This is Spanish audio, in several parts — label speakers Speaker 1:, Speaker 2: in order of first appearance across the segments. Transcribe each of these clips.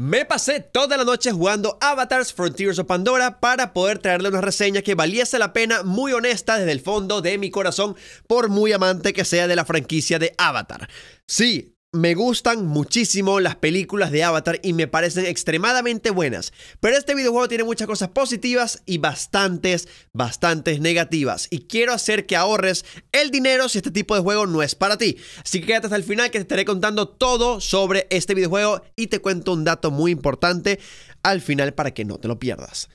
Speaker 1: Me pasé toda la noche jugando Avatars Frontiers of Pandora para poder traerle una reseña que valiese la pena, muy honesta desde el fondo de mi corazón, por muy amante que sea de la franquicia de Avatar. Sí, me gustan muchísimo las películas de Avatar y me parecen extremadamente buenas, pero este videojuego tiene muchas cosas positivas y bastantes, bastantes negativas. Y quiero hacer que ahorres el dinero si este tipo de juego no es para ti. Así que quédate hasta el final que te estaré contando todo sobre este videojuego y te cuento un dato muy importante al final para que no te lo pierdas.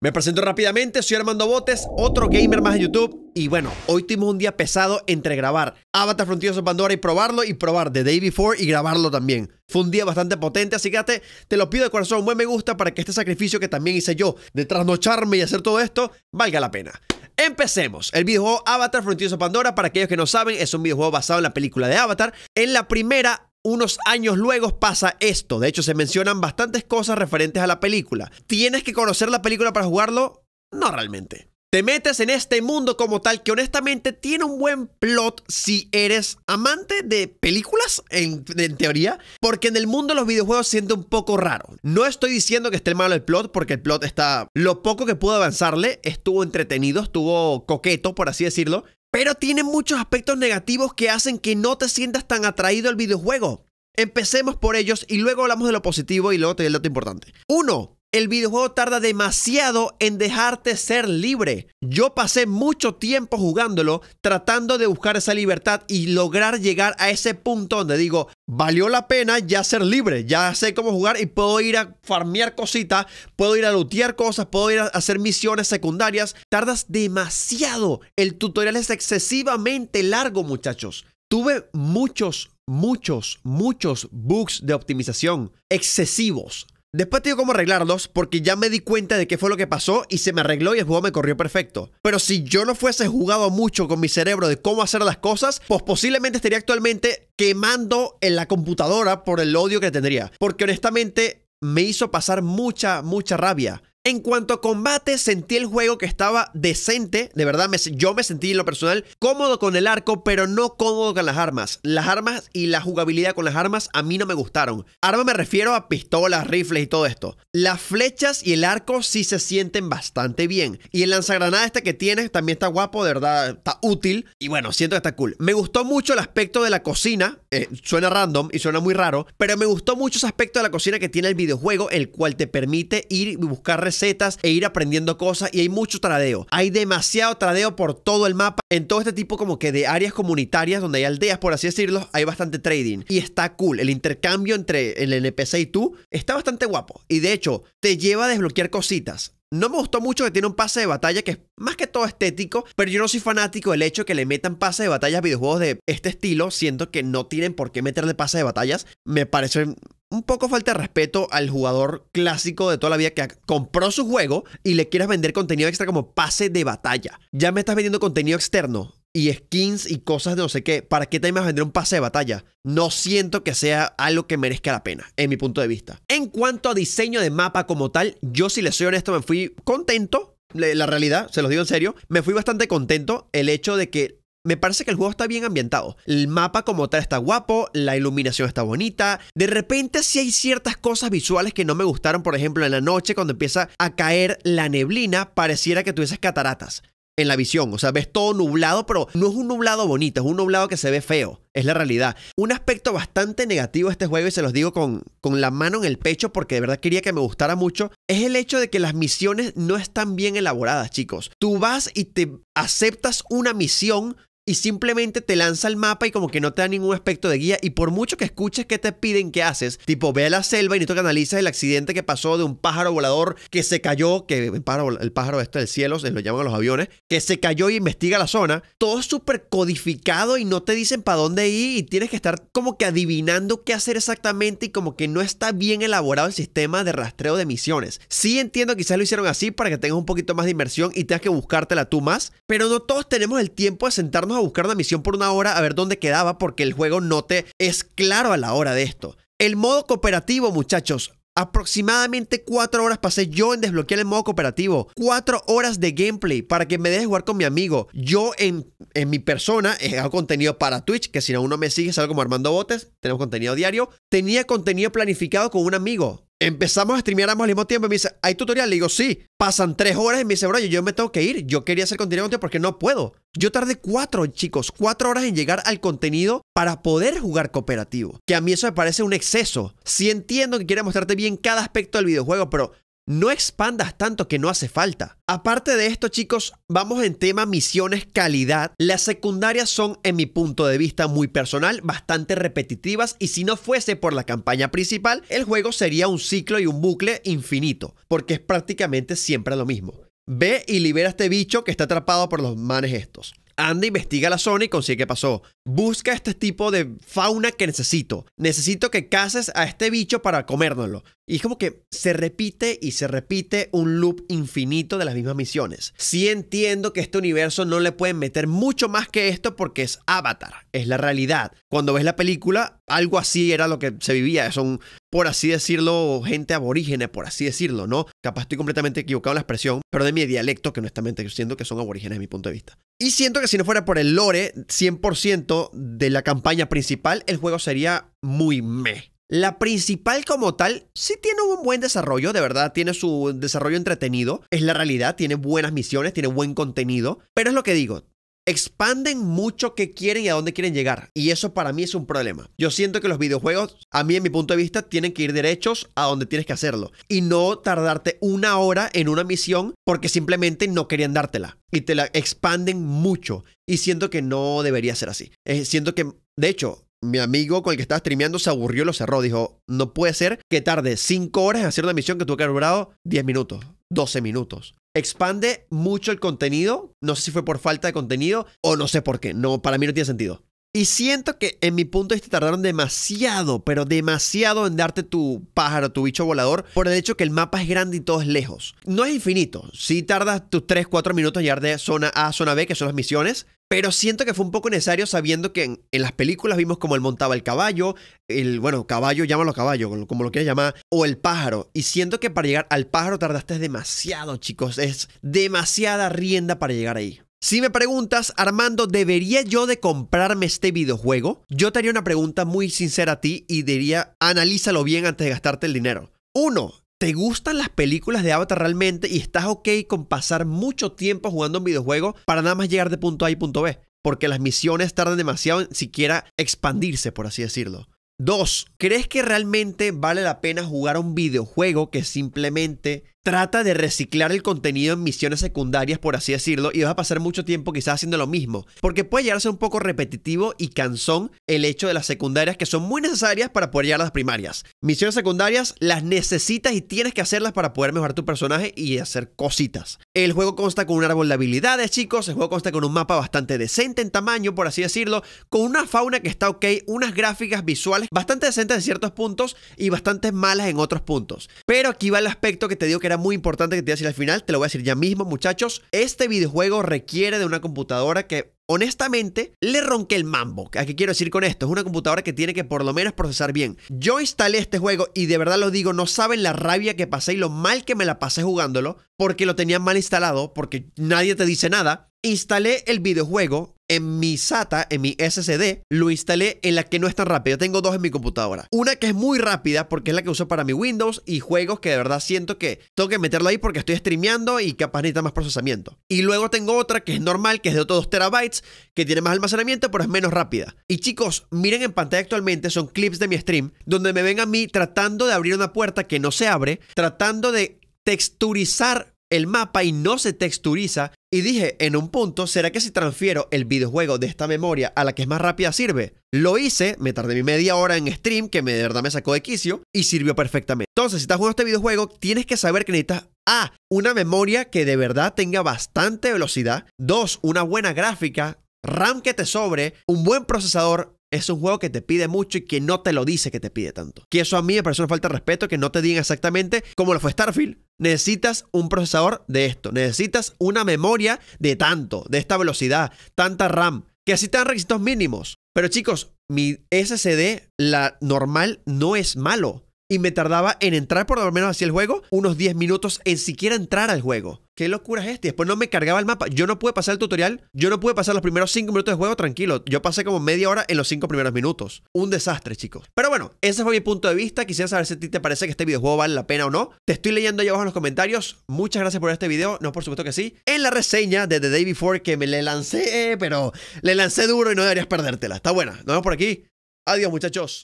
Speaker 1: Me presento rápidamente, soy Armando Botes, otro gamer más en YouTube. Y bueno, hoy tuvimos un día pesado entre grabar Avatar Frontiers of Pandora y probarlo, y probar The Day Before y grabarlo también. Fue un día bastante potente, así que te, te lo pido de corazón un buen me gusta para que este sacrificio que también hice yo de trasnocharme y hacer todo esto valga la pena. Empecemos. El videojuego Avatar Frontiers of Pandora, para aquellos que no saben, es un videojuego basado en la película de Avatar. En la primera unos años luego pasa esto. De hecho, se mencionan bastantes cosas referentes a la película. ¿Tienes que conocer la película para jugarlo? No realmente. Te metes en este mundo como tal que honestamente tiene un buen plot si eres amante de películas, en, teoría, porque en el mundo de los videojuegos siente un poco raro. No estoy diciendo que esté malo el plot, porque el plot está... Lo poco que pudo avanzarle estuvo entretenido, estuvo coqueto, por así decirlo, pero tiene muchos aspectos negativos que hacen que no te sientas tan atraído al videojuego. Empecemos por ellos y luego hablamos de lo positivo y luego te doy el dato importante. Uno, el videojuego tarda demasiado en dejarte ser libre. Yo pasé mucho tiempo jugándolo tratando de buscar esa libertad y lograr llegar a ese punto donde digo, valió la pena ya ser libre, ya sé cómo jugar y puedo ir a farmear cositas, puedo ir a lootear cosas, puedo ir a hacer misiones secundarias. Tardas demasiado, el tutorial es excesivamente largo muchachos. Tuve muchos, muchos, muchos bugs de optimización excesivos. Después digo cómo arreglarlos porque ya me di cuenta de qué fue lo que pasó y se me arregló y el juego me corrió perfecto. Pero si yo no fuese jugado mucho con mi cerebro de cómo hacer las cosas, pues posiblemente estaría actualmente quemando en la computadora por el odio que tendría. Porque honestamente me hizo pasar mucha, mucha rabia. En cuanto a combate, sentí el juego que estaba decente, de verdad, me, yo me sentí en lo personal cómodo con el arco, pero no cómodo con las armas. Las armas y la jugabilidad con las armas a mí no me gustaron. arma me refiero a pistolas, rifles y todo esto. Las flechas y el arco sí se sienten bastante bien. Y el lanzagranada este que tienes también está guapo, de verdad, está útil. Y bueno, siento que está cool. Me gustó mucho el aspecto de la cocina, eh, suena random y suena muy raro, pero me gustó mucho ese aspecto de la cocina que tiene el videojuego, el cual te permite ir y buscar recetas e ir aprendiendo cosas y hay mucho tradeo. Hay demasiado tradeo por todo el mapa. En todo este tipo como que de áreas comunitarias donde hay aldeas, por así decirlo, hay bastante trading. Y está cool. El intercambio entre el NPC y tú está bastante guapo. Y de hecho, te lleva a desbloquear cositas. No me gustó mucho que tiene un pase de batalla que es más que todo estético, pero yo no soy fanático del hecho que le metan pase de batalla a videojuegos de este estilo. Siento que no tienen por qué meterle pase de batallas. Me parece un poco falta de respeto al jugador clásico de toda la vida que compró su juego y le quieras vender contenido extra como pase de batalla. Ya me estás vendiendo contenido externo y skins y cosas de no sé qué. ¿Para qué te ibas a vender un pase de batalla? No siento que sea algo que merezca la pena, en mi punto de vista. En cuanto a diseño de mapa como tal, yo si les soy honesto me fui contento la realidad, se los digo en serio, me fui bastante contento el hecho de que me parece que el juego está bien ambientado. El mapa como tal está guapo, la iluminación está bonita. De repente si hay ciertas cosas visuales que no me gustaron, por ejemplo, en la noche cuando empieza a caer la neblina, pareciera que tuvieses cataratas en la visión. O sea, ves todo nublado, pero no es un nublado bonito, es un nublado que se ve feo. Es la realidad. Un aspecto bastante negativo de este juego, y se los digo con, con la mano en el pecho porque de verdad quería que me gustara mucho, es el hecho de que las misiones no están bien elaboradas, chicos. Tú vas y te aceptas una misión y simplemente te lanza el mapa y como que no te da ningún aspecto de guía y por mucho que escuches que te piden que haces, tipo ve a la selva y necesito que el accidente que pasó de un pájaro volador que se cayó, que el pájaro, el pájaro este del cielo, se lo llaman los aviones, que se cayó y investiga la zona, todo súper codificado y no te dicen para dónde ir y tienes que estar como que adivinando qué hacer exactamente y como que no está bien elaborado el sistema de rastreo de misiones. Sí entiendo quizás lo hicieron así para que tengas un poquito más de inmersión y tengas que buscártela tú más, pero no todos tenemos el tiempo de sentarnos a buscar la misión por una hora a ver dónde quedaba porque el juego no te es claro a la hora de esto. El modo cooperativo, muchachos, Aproximadamente 4 horas pasé yo en desbloquear el modo cooperativo. 4 horas de gameplay para que me deje jugar con mi amigo. Yo en, mi persona he hago contenido para Twitch, que si no uno me sigue, algo como Armando Botes. Tenemos contenido diario. Tenía contenido planificado con un amigo empezamos a streamear al mismo tiempo y me dice, ¿hay tutorial? Le digo, sí. Pasan tres horas y me dice, bro, yo me tengo que ir. Yo quería hacer contenido porque no puedo. Yo tardé cuatro, chicos, cuatro horas en llegar al contenido para poder jugar cooperativo. Que a mí eso me parece un exceso. Sí entiendo que quiere mostrarte bien cada aspecto del videojuego, pero no expandas tanto que no hace falta. Aparte de esto, chicos, vamos en tema misiones calidad. Las secundarias son, en mi punto de vista muy personal, bastante repetitivas y si no fuese por la campaña principal, el juego sería un ciclo y un bucle infinito, porque es prácticamente siempre lo mismo. Ve y libera a este bicho que está atrapado por los manes estos. Anda, investiga la zona y consigue qué pasó. Busca este tipo de fauna que necesito. Necesito que cases a este bicho para comérnoslo. Y es como que se repite y se repite un loop infinito de las mismas misiones. Sí entiendo que este universo no le pueden meter mucho más que esto porque es Avatar, es la realidad. Cuando ves la película, algo así era lo que se vivía. Son, por así decirlo, gente aborígene, por así decirlo, ¿no? Capaz estoy completamente equivocado en la expresión, pero de mi dialecto, que honestamente siento que son aborígenes de mi punto de vista. Y siento que si no fuera por el lore 100% de la campaña principal, el juego sería muy meh. La principal como tal sí tiene un buen desarrollo, de verdad, tiene su desarrollo entretenido, es la realidad, tiene buenas misiones, tiene buen contenido, pero es lo que digo, expanden mucho qué quieren y a dónde quieren llegar. Y eso para mí es un problema. Yo siento que los videojuegos, a mí en mi punto de vista, tienen que ir derechos a donde tienes que hacerlo. Y no tardarte una hora en una misión porque simplemente no querían dártela. Y te la expanden mucho. Y siento que no debería ser así. Eh, siento que, de hecho, mi amigo con el que estaba streameando se aburrió y lo cerró. Dijo, no puede ser que tarde 5 horas en hacer una misión que tuvo que haber durado 10 minutos, 12 minutos expande mucho el contenido. No sé si fue por falta de contenido o no sé por qué. No, para mí no tiene sentido. Y siento que en mi punto de vista tardaron demasiado, pero demasiado en darte tu pájaro, tu bicho volador, por el hecho que el mapa es grande y todo es lejos. No es infinito. Si tardas tus 3, 4 minutos en llegar de zona A a zona B, que son las misiones, pero siento que fue un poco necesario sabiendo que en, las películas vimos como él montaba el caballo, el, bueno, caballo, llámalo caballo, como lo quieras llamar, o el pájaro. Y siento que para llegar al pájaro tardaste demasiado, chicos. Es demasiada rienda para llegar ahí. Si me preguntas, Armando, ¿debería yo de comprarme este videojuego? Yo te haría una pregunta muy sincera a ti y diría, analízalo bien antes de gastarte el dinero. Uno, ¿Te gustan las películas de Avatar realmente y estás ok con pasar mucho tiempo jugando un videojuego para nada más llegar de punto A y punto B? Porque las misiones tardan demasiado en siquiera expandirse, por así decirlo. 2. ¿Crees que realmente vale la pena jugar un videojuego que simplemente trata de reciclar el contenido en misiones secundarias, por así decirlo, y vas a pasar mucho tiempo quizás haciendo lo mismo, porque puede llegarse un poco repetitivo y cansón el hecho de las secundarias que son muy necesarias para poder llegar a las primarias. Misiones secundarias las necesitas y tienes que hacerlas para poder mejorar tu personaje y hacer cositas. El juego consta con un árbol de habilidades, chicos, el juego consta con un mapa bastante decente en tamaño, por así decirlo, con una fauna que está ok, unas gráficas visuales bastante decentes en ciertos puntos y bastante malas en otros puntos. Pero aquí va el aspecto que te digo que era muy importante que te voy a decir al final, te lo voy a decir ya mismo, muchachos. Este videojuego requiere de una computadora que Honestamente, le ronque el mambo. ¿A qué quiero decir con esto? Es una computadora que tiene que por lo menos procesar bien. Yo instalé este juego y de verdad lo digo, no saben la rabia que pasé y lo mal que me la pasé jugándolo porque lo tenía mal instalado, porque nadie te dice nada. Instalé el videojuego, en mi SATA, en mi SSD, lo instalé en la que no es tan rápida. Tengo dos en mi computadora. Una que es muy rápida porque es la que uso para mi Windows y juegos que de verdad siento que tengo que meterlo ahí porque estoy streameando y capaz necesita más procesamiento. Y luego tengo otra que es normal, que es de otros 2 terabytes, que tiene más almacenamiento, pero es menos rápida. Y chicos, miren en pantalla actualmente, son clips de mi stream, donde me ven a mí tratando de abrir una puerta que no se abre, tratando de texturizar el mapa y no se texturiza, y dije, en un punto, ¿será que si transfiero el videojuego de esta memoria a la que es más rápida sirve? Lo hice, me tardé mi media hora en stream, que me, de verdad me sacó de quicio, y sirvió perfectamente. Entonces, si estás jugando este videojuego, tienes que saber que necesitas A, una memoria que de verdad tenga bastante velocidad. dos una buena gráfica. RAM que te sobre, un buen procesador, es un juego que te pide mucho y que no te lo dice que te pide tanto. Que eso a mí me parece una falta de respeto, que no te digan exactamente cómo lo fue Starfield. Necesitas un procesador de esto, necesitas una memoria de tanto, de esta velocidad, tanta RAM, que así te dan requisitos mínimos. Pero chicos, mi SSD, la normal, no es malo y me tardaba en entrar por lo menos hacia el juego unos 10 minutos en siquiera entrar al juego. ¿Qué locura es este? Después no me cargaba el mapa. Yo no pude pasar el tutorial. Yo no pude pasar los primeros 5 minutos de juego tranquilo. Yo pasé como media hora en los 5 primeros minutos. Un desastre, chicos. Pero bueno, ese fue mi punto de vista. Quisiera saber si a ti te parece que este videojuego vale la pena o no. Te estoy leyendo ahí abajo en los comentarios. Muchas gracias por este video. No, por supuesto que sí. En la reseña de The Day Before que me le lancé, pero le lancé duro y no deberías perdértela. Está buena. Nos vemos por aquí. Adiós, muchachos.